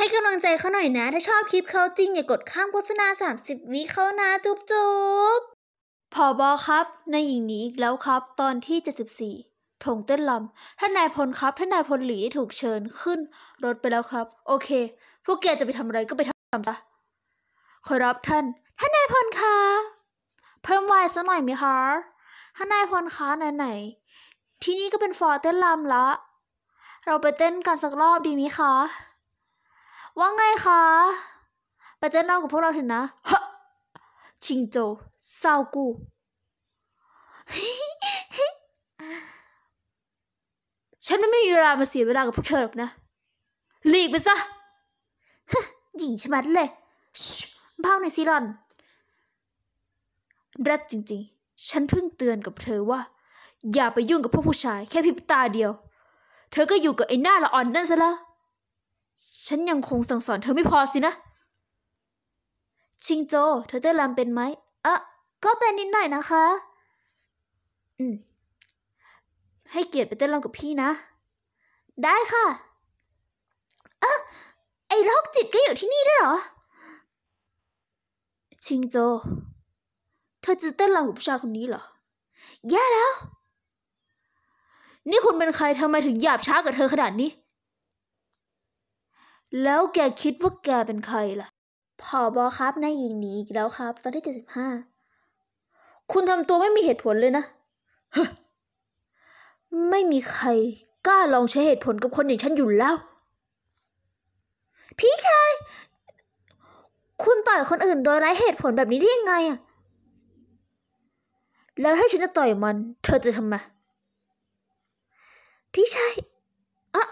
ให้กำลังใจเขาหน่อยนะ ถ้าชอบคลิปเขาจริงอย่ากดข้ามโฆษณา30วิเขานะจุ๊บจุ๊บพอบอครับนายหญิงนี้อีกแล้วครับตอนที่ 74ถงเต้นลำท่านนายพลครับท่านนายพลหลีได้ถูกเชิญขึ้น รถไปแล้วครับ โอเค พวกแกจะไปทำอะไรก็ไปทำซะขอรับท่านท่านนายพลคะเพิ่มวายหน่อยมิคะท่านนายพลคะไหนไหนที่นี่ก็เป็นฟอร์เต้นลำละเราไปเต้นกันสักรอบดีมิคะว่าไงคะ ไปเจ้านอกกับพวกเราเถอะนะฮะชิงโจเศร้ากู ฉันไม่มีเวลามาเสียเวลากับพวกเธอหรอกนะ หลีกไปซะหญิงชะมัดเลย เผ่าในซีลอนรัดจริงๆ ฉันเพิ่งเตือนกับเธอว่า อย่าไปยุ่งกับพวกผู้ชาย แค่พิบตาเดียว เธอก็อยู่กับไอ้หน้าละอ่อนนั่นซะแล้วฉันยังคงสั่งสอนเธอไม่พอสินะ ชิงโจ เธอเต้นำเป็นไหมอ่ะก็เป็นนิดหน่อยนะคะ อืม ให้เกียรติไปเต้นรำกับพี่นะ ได้ค่ะอ่ะไอ้โรคจิตก็อยู่ที่นี่ด้วยเหรอ ชิงโจ เธอจะเต้นรำกับผู้ชายคนนี้เหรอแย่แล้ว นี่คุณเป็นใครทำไมถึงหยาบช้ากับเธอขนาดนี้แล้วแกคิดว่าแกเป็นใครล่ะผอบอครับนายหญิงหนีอีกแล้วครับ ตอนที่เจ็ดสิบห้า คุณทำตัวไม่มีเหตุผลเลยนะไม่มีใครกล้าลองใช้เหตุผลกับคนอย่างฉันอยู่แล้ว พี่ชาย คุณต่อยคนอื่นโดยไร้เหตุผลแบบนี้ได้ยังไงอะ แล้วถ้าฉันจะต่อยมัน เธอจะทำไมพี่ชายอะ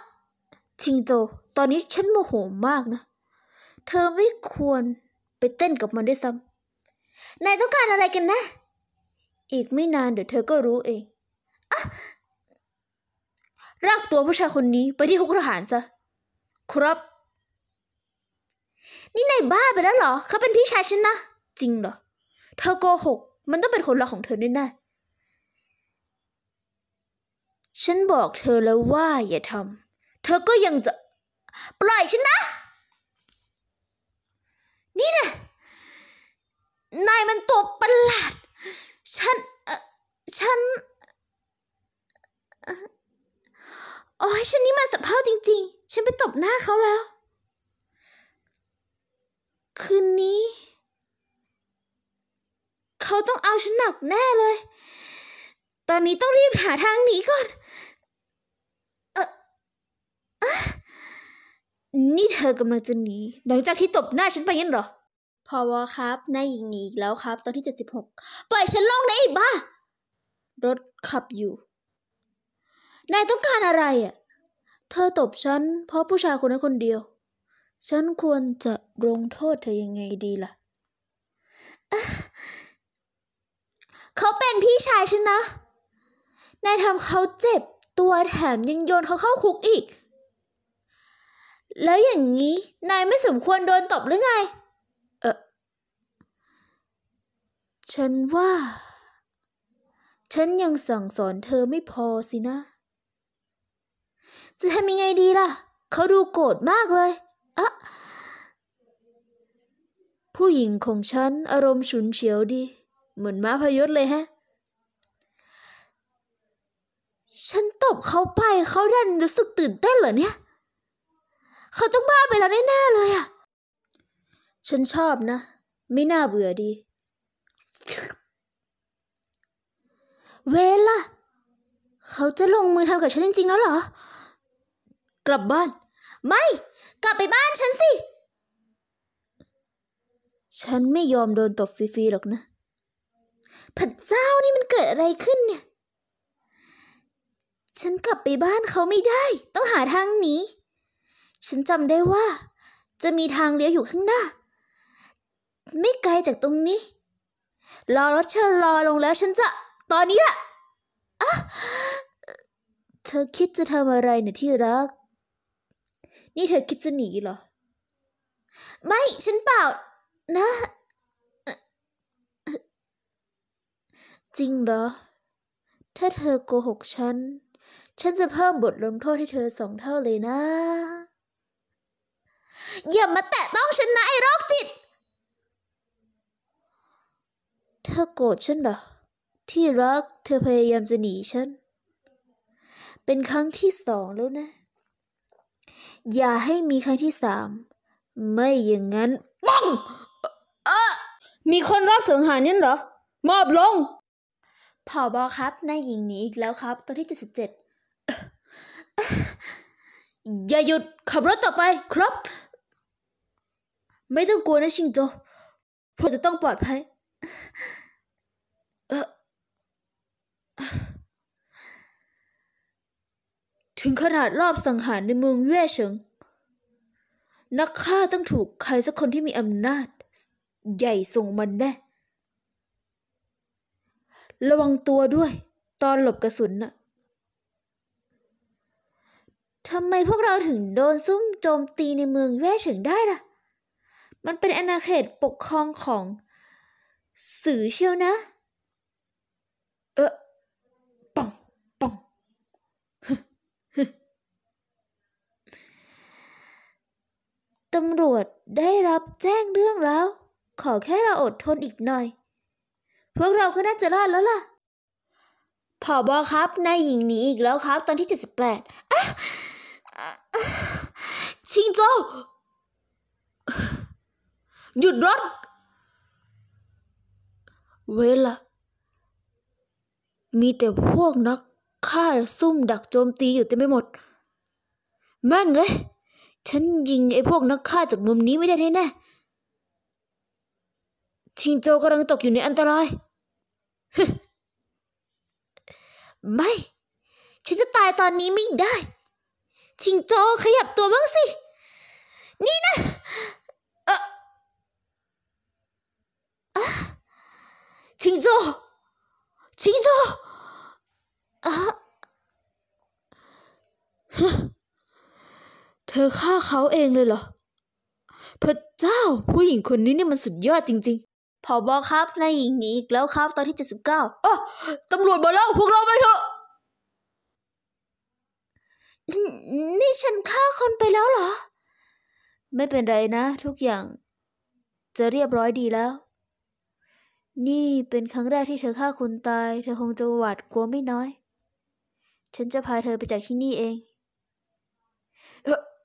ชิงโตตอนนี้ฉันโมโหมากนะ เธอไม่ควรไปเต้นกับมันได้ซ้ำนายต้องการอะไรกันนะ อีกไม่นานเดี๋ยวเธอก็รู้เองอรากตัวผู้ชายคนนี้ไปที่คุกทหารซะ ครับ นี่นายบ้าไปแล้วเหรอ เขาเป็นพี่ชายฉันนะ จริงเหรอ เธอโกหก มันต้องเป็นคนรักของเธอแน่แน่ฉันบอกเธอแล้วว่าอย่าทำ เธอก็ยังจะปล่อยฉันนะ นี่นะนายมันตัวประหลาด ฉันฉัน โอ้ยฉันนี่มันสะเพาจริงๆ ฉันไปตบหน้าเขาแล้ว คืนนี้ เขาต้องเอาฉันหนักแน่เลย ตอนนี้ต้องรีบหาทางหนีก่อน เออนี่เธอกำลังจะหนี หลังจากที่ตบหน้าฉันไปงั้นเหรอพอวอครับ นายหญิงหนีอีกแล้วครับ ตอนที่เจ็ดสิบหกปล่อยฉันลงนะไบ้า รถขับอยู่ นายต้องการอะไรอ่ะ เธอตบฉัน เพราะผู้ชายคนนั้นคนเดียว ฉันควรจะลงโทษเธอยังไงดีล่ะ เขาเป็นพี่ชายฉันนะ นายทำเขาเจ็บตัวแถมยังโยนเขาเข้าคุกอีกแล้วอย่างนี้นายไม่สมควรโดนตบหรือไง เออฉันว่า ฉันยังสั่งสอนเธอไม่พอสินะ จะทำยังไงดีล่ะ เขาดูโกรธมากเลยอะ ผู้หญิงของฉันอารมณ์ฉุนเฉียวดี เหมือนม้าพยศเลยฮะ ฉันตบเขาไปเขาดันรู้สึกตื่นเต้นเหรอเนี่ยเขาต้องบ้าไปแล้วแน่เลยอะฉันชอบนะ ไม่น่าเบื่อดี เวลล่ะ เขาจะลงมือทำกับฉันจริงๆแล้วเหรอ กลับบ้าน ไม่ กลับไปบ้านฉันสิ ฉันไม่ยอมโดนตบฟรีๆหรอกนะพระเจ้านี่มันเกิดอะไรขึ้นเนี่ย ฉันกลับไปบ้านเขาไม่ได้ ต้องหาทางหนีฉันจำได้ว่า จะมีทางเลี้ยวอยู่ข้างหน้า ไม่ไกลจากตรงนี้ รอรถเชอรอลงแล้ว ฉันจะ ตอนนี้แหละเธอคิดจะทำอะไรเนี่ยที่รัก นี่เธอคิดจะหนีเหรอ ไม่ฉันเปล่า นะจริงเหรอถ้าเธอโกหกฉันฉันจะเพิ่มบทลงโทษให้เธอสองเท่าเลยนะอย่ามาแตะต้องฉันนะ ไอ้โรคจิต เธอโกรธฉันเหรอที่รักเธอพยายามจะหนีฉัน เป็นครั้งที่สองแล้วนะ อย่าให้มีครั้งที่สาม ไม่อย่างนั้นปังเออมีคนรอบสังหารนี่เหรอ มอบลงผอบอครับนายหญิงหนีอีกแล้วครับ ตอนที่ 77 อย่าหยุดขับรถต่อไปครับไม่ต้องกลัวนะชิงโจวกจะต้องปลอดภัย ถึงขนาดรอบสังหารในเมืองเว่เฉิง นักฆ่าต้องถูกใครสักคนที่มีอำนาจใหญ่ส่งมันแน่ ระวังตัวด้วยตอนหลบกระสุนนะ่ะทำไมพวกเราถึงโดนซุ่มโจมตีในเมืองแว่เฉิงได้ล่ะมันเป็นอาณาเขตปกครองของ สื่อเชียวนะ เออป่องป่องตำรวจได้รับแจ้งเรื่องแล้ว ขอแค่เราอดทนอีกหน่อย พวกเราก็น่าจะรอดแล้วล่ะผอบอครับ นายหญิงหนีอีกแล้วครับ ตอนที่ 78อ่ะชิงโจหยุดรถ เวลามีแต่พวกนักฆ่าซุ่ม ดักโจมตีอยู่เต็มไปหมด แม่งเลยฉันยิง ไอ้พวกนักฆ่าจากมุมนี้ไม่ได้แน่ชิงโจกำลังตกอยู่ในอันตรายไม่ ฉันจะตายตอนนี้ไม่ได้ ชิงโจขยับตัวบ้างสิ นี่นะ请坐，请坐。จ哼，เธอฆ่าเขาเองเลยเหรอ พระเจ้า ผู้หญิงคนนี้นี่มันสุดยอดจริงๆผอบอครับนายหญิงหนีอีกแล้วครับ ตอนที่เจ็ดสิบเก้าอ๋อตำรวจมาแล้ว พวกเราไปเถอะนี่ฉันฆ่าคนไปแล้วเหรอ ไม่เป็นไรนะ ทุกอย่างจะเรียบร้อยดีแล้วนี่เป็นครั้งแรกที่เธอฆ่าคนตาย เธอคงจะหวาดกลัวไม่น้อย ฉันจะพาเธอไปจากที่นี่เอง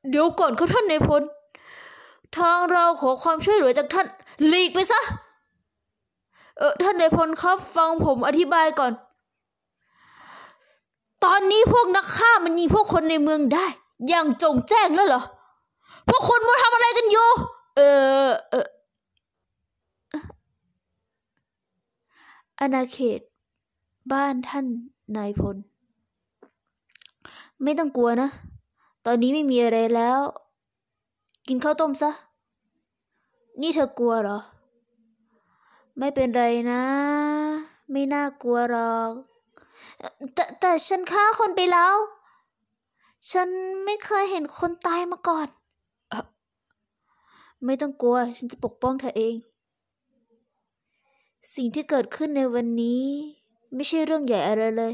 เดี๋ยวก่อนครับท่านในพลทางเราขอความช่วยเหลือจากท่านหลีกไปซะ เออท่านในพลครับ ฟังผมอธิบายก่อน ตอนนี้พวกนักฆ่ามันยิงพวกคนในเมืองได้อย่างจงแจ้งแล้วเหรอพวกคุณมาทำอะไรกันอยู่เออเออาณาเขต บ้านท่านนายพล ไม่ต้องกลัวนะ ตอนนี้ไม่มีอะไรแล้ว กินข้าวต้มซะนี่เธอกลัวเหรอ ไม่เป็นไรนะ ไม่น่ากลัวหรอก แต่แต่ฉันฆ่าคนไปแล้ว ฉันไม่เคยเห็นคนตายมาก่อน ไม่ต้องกลัว ฉันจะปกป้องเธอเองสิ่งที่เกิดขึ้นในวันนี้ ไม่ใช่เรื่องใหญ่อะไรเลย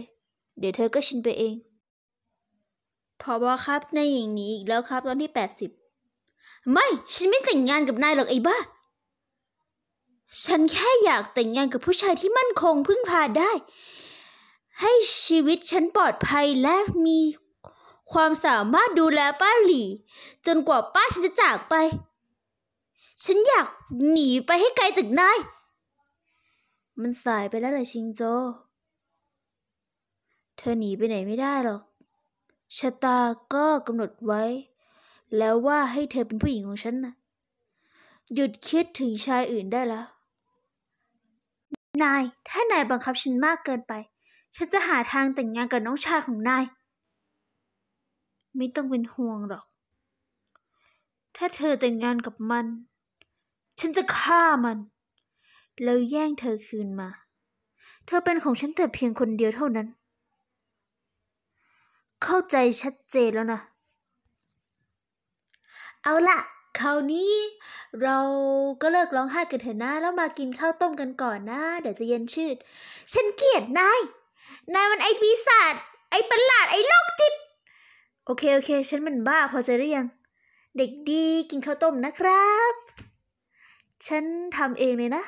เดี๋ยวเธอก็ชินไปเอง พอบอครับนายหญิงหนีอีกแล้วครับตอนที่แปดสิบไม่ ฉันไม่แต่งงานกับนายหรอกไอ้บ้า ฉันแค่อยากแต่งงานกับผู้ชายที่มั่นคงพึ่งพาได้ ให้ชีวิตฉันปลอดภัยและมีความสามารถดูแลป้าหลี่ จนกว่าป้าฉันจะจากไป ฉันอยากหนีไปให้ไกลจากนายมัน สายไปแล้วเลยชิงโจ เธอหนีไปไหนไม่ได้หรอก ชะตา ก็กำหนดไว้ แล้วว่าให้เธอเป็นผู้หญิงของฉันนะ หยุดคิดถึงชายอื่นได้แล้ว นาย ถ้านายบังคับฉันมากเกินไป ฉันจะหาทางแต่งงานกับน้องชายของ นาย ไม่ต้องเป็นห่วงหรอก ถ้าเธอแต่งงานกับมัน ฉันจะฆ่ามันแล้วแย่งเธอคืนมา เธอเป็นของฉันแต่เพียงคนเดียวเท่านั้น เข้าใจชัดเจนแล้วนะ เอาละคราวนี้ เราก็เลิกร้องไห้กันเถอะนะแล้วมากินข้าวต้มกันก่อนนะเดี๋ยวจะเย็นชืด ฉันเกลียดนาย นายมันไอปีศาจไอประหลาดไอโรคจิต โอเคโอเค ฉันมันบ้าพอใจหรือยัง เด็กดีกินข้าวต้มนะครับ ฉันทำเองเลยนะ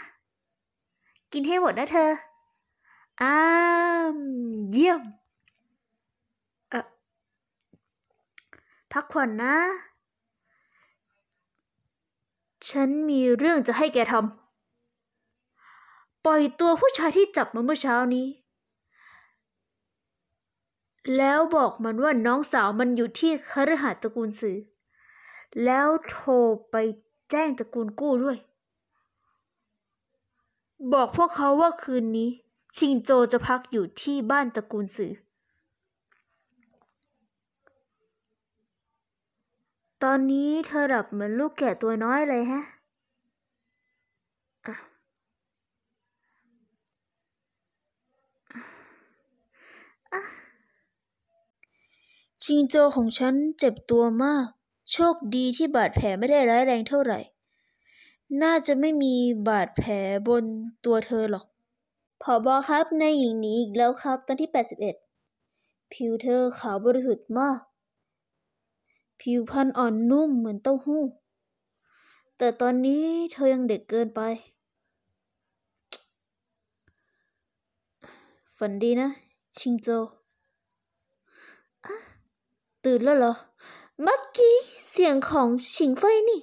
กินให้หมดนะเธอ อ้ามเยี่ยมเออพักผ่อนนะ ฉันมีเรื่องจะให้แกทำ ปล่อยตัวผู้ชายที่จับมาเมื่อเช้านี้ แล้วบอกมันว่าน้องสาวมันอยู่ที่คฤหาสน์ตระกูลสื่อ แล้วโทรไปแจ้งตระกูลกู้ด้วยบอกพวกเขาว่าคืนนี้ ชิงโจจะพักอยู่ที่บ้านตระกูลสื่อ ตอนนี้เธอหลับเหมือนลูกแก่ตัวน้อยเลยฮะ ชิงโจของฉันเจ็บตัวมาก โชคดีที่บาดแผลไม่ได้ร้ายแรงเท่าไหร่น่าจะไม่มีบาดแผลบนตัวเธอหรอกผอบอครับ ในยหญิงนี้อีกแล้วครับตอนที่แปดสิบเอ็ดผิวเธอขาวบริสุทธิ์มาก ผิวพรรณอ่อนนุ่มเหมือนเต้าหู้ แต่ตอนนี้เธอยังเด็กเกินไป ฝันดีนะชิงโจ ตื่นแล้วเหรอ เมื่อกี้เสียงของชิงไฟนี่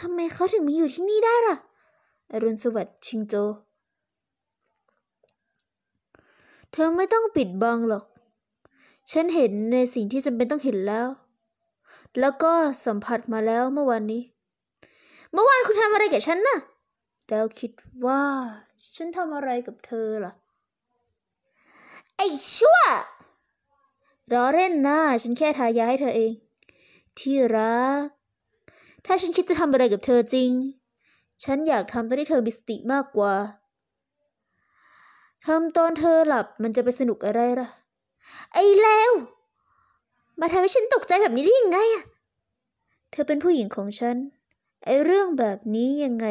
ทำไมเขาถึงมาอยู่ที่นี่ได้ล่ะ อรุณสวัสดิ์ชิงโจ เธอไม่ต้องปิดบังหรอก ฉันเห็นในสิ่งที่จำเป็นต้องเห็นแล้ว แล้วก็สัมผัสมาแล้วเมื่อวานนี้ เมื่อวานคุณทำอะไรกับฉันนะ่ะ้วคิดว่า ฉันทำอะไรกับเธอล่ะ ไอ้ชั่ว รอเล่นนะฉันแค่ทายาให้เธอเอง ที่รักถ้าฉันคิดจะทำอะไรกับเธอจริง ฉันอยากทำตอนที่เธอมีสติมากกว่าทำตอนเธอหลับมันจะไปสนุกอะไรล่ะ ไอ้เลวมาทำให้ฉันตกใจแบบนี้ได้ยังไงอะเธอเป็นผู้หญิงของฉัน ไอ้เรื่องแบบนี้ยังไง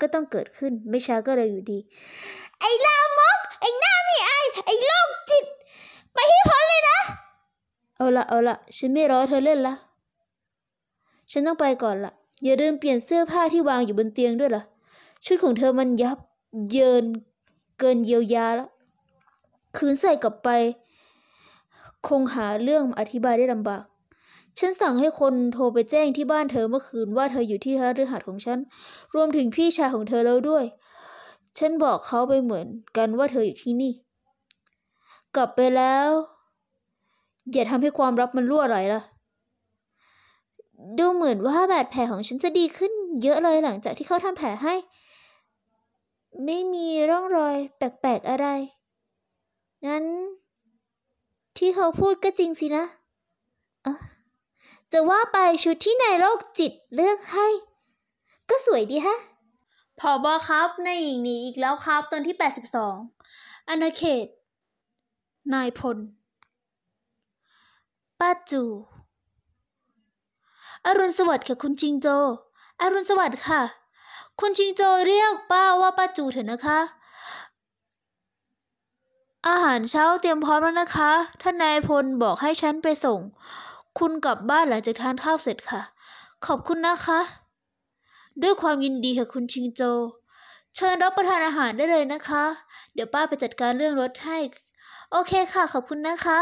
ก็ต้องเกิดขึ้น ไม่ช้าก็เร็วอยู่ดี ไอ้ลามก ไอ้หน้าไม่อายไอ้โรคจิต ไปให้พ้นเลยนะ เอาละเอาละ ฉันไม่รอเธอเล่นละฉันต้องไปก่อนละอย่าลืมเปลี่ยนเสื้อผ้าที่วางอยู่บนเตียงด้วยล่ะ ชุดของเธอมันยับเยินเกินเยียวยาแล้ว คืนใส่กลับไปคงหาเรื่องอธิบายได้ลำบาก ฉันสั่งให้คนโทรไปแจ้งที่บ้านเธอเมื่อคืนว่าเธออยู่ที่ราเรือหัดของฉัน รวมถึงพี่ชายของเธอแล้วด้วย ฉันบอกเขาไปเหมือนกันว่าเธออยู่ที่นี่ กลับไปแล้ว อย่าทำให้ความรับมันรั่วไหลล่ะดูเหมือนว่าบาดแผลของฉันจะดีขึ้นเยอะเลยหลังจากที่เขาทำแผลให้ ไม่มีร่องรอยแปลกๆอะไร งั้น ที่เขาพูดก็จริงสินะะจะว่าไปชุดที่นายโรคจิตเลือกให้ ก็สวยดีฮะ พอบอครับนายหญิงหนีอีกแล้วครับตอนที่แปดสิบสองาณาเขต นายพล ป้าจูอรุณสวัสดิ์ค่ะ คุณชิงโจ อรุณสวัสดิ์ค่ะ คุณชิงโจเรียกป้าว่าป้าจูเถอะนะคะ อาหารเช้าเตรียมพร้อมแล้วนะคะท่านนายพลบอกให้ฉันไปส่ง คุณกลับบ้านหลังจากทานข้าวเสร็จค่ะ ขอบคุณนะคะ ด้วยความยินดีค่ะคุณชิงโจเชิญรับประทานอาหารได้เลยนะคะ เดี๋ยวป้าไปจัดการเรื่องรถให้ โอเคค่ะ ขอบคุณนะคะ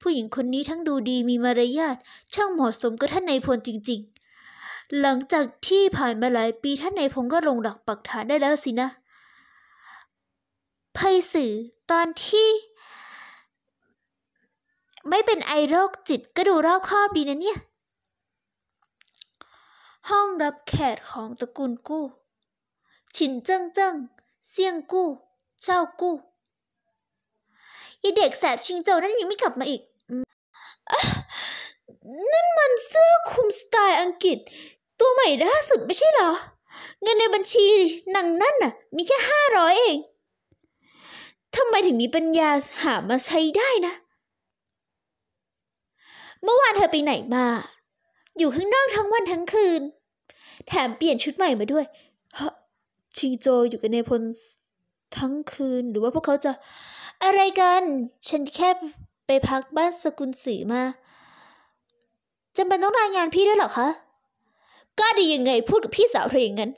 ผู้หญิงคนนี้ทั้งดูดีมีมารยาทช่างเหมาะสมกับท่านนายพลจริง ๆ หลังจากที่ผ่านมาหลายปีท่านนายพลก็ลงหลักปักฐานได้แล้วสินะไพสื่อตอนที่ ไม่เป็นไอโรคจิตก็ดูรอบคอบดีนะเนี่ย ห้องรับแขกของตระกูลกู้ชินเจิ้งเจิ้งเซียงกู้เจ้ากู้อีเด็กแสบชิงโจ้นั้นยังไม่กลับมาอีกนั่นมันเสื้อคุมสไตล์อังกฤษ ตัวใหม่ล่าสุดไม่ใช่เหรอ เงินในบัญชีนางนั่นน่ะ มีแค่ห้าร้อยเองทำไมถึงมีปัญญาหามาใช้ได้นะ เมื่อวานเธอไปไหนมา อยู่ข้างนอกทั้งวันทั้งคืน แถมเปลี่ยนชุดใหม่มาด้วยชิงโจอยู่กับในพลทั้งคืนหรือว่าพวกเขาจะอะไรกัน ฉันแค่ไปพักบ้านสกุลศรีมาจำเป็นต้องรายงานพี่ด้วยเหรอคะ กล้าดียังไงพูดกับพี่สาวเพออย่างนั้น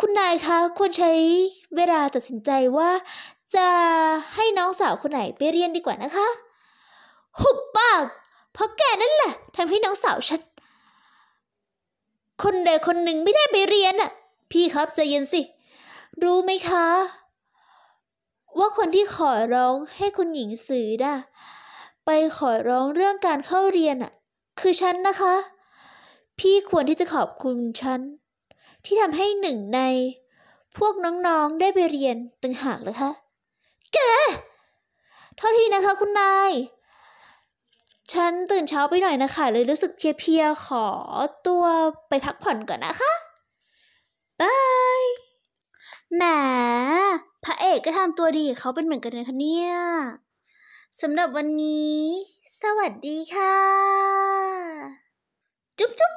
คุณนายคะควรใช้เวลาตัดสินใจว่า จะให้น้องสาวคนไหนไปเรียนดีกว่านะคะ หุบปาก เพราะแกนั่นแหละทำให้น้องสาวฉัน คนใดคนหนึ่งไม่ได้ไปเรียนอะพี่ครับใจเย็นสิ รู้ไหมคะ ว่าคนที่ขอร้องให้คุณหญิงสือน่ะไปขอร้องเรื่องการเข้าเรียนอะ คือฉันนะคะ พี่ควรที่จะขอบคุณฉัน ที่ทำให้หนึ่งใน พวกน้องๆได้ไปเรียนตึงหากเลยคะ แกเท่าที่นะคะคุณนาย ฉันตื่นเช้าไปหน่อยนะคะเลยรู้สึกเพียๆ ขอตัวไปพักผ่อนก่อนนะคะบายแหมพระเอกก็ทำตัวดีเขาเป็นเหมือนกันนยคะเนี่ยสำหรับวันนี้ สวัสดีค่ะ จุ๊บจุ๊บ